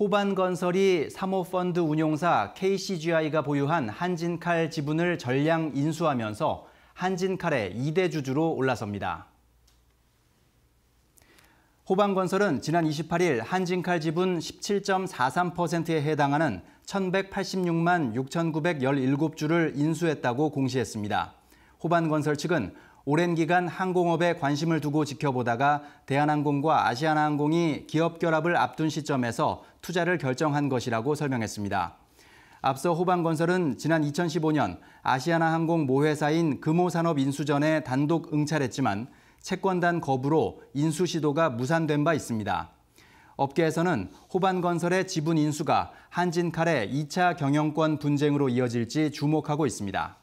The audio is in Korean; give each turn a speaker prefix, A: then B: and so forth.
A: 호반건설이 사모펀드 운용사 KCGI가 보유한 한진칼 지분을 전량 인수하면서 한진칼의 2대 주주로 올라섭니다. 호반건설은 지난 28일 한진칼 지분 17.43%에 해당하는 1,186만 6,917주를 인수했다고 공시했습니다. 호반건설 측은 오랜 기간 항공업에 관심을 두고 지켜보다가 대한항공과 아시아나항공이 기업 결합을 앞둔 시점에서 투자를 결정한 것이라고 설명했습니다. 앞서 호방건설은 지난 2015년 아시아나항공 모회사인 금호산업 인수전에 단독 응찰했지만 채권단 거부로 인수 시도가 무산된 바 있습니다. 업계에서는 호반건설의 지분 인수가 한진칼의 2차 경영권 분쟁으로 이어질지 주목하고 있습니다.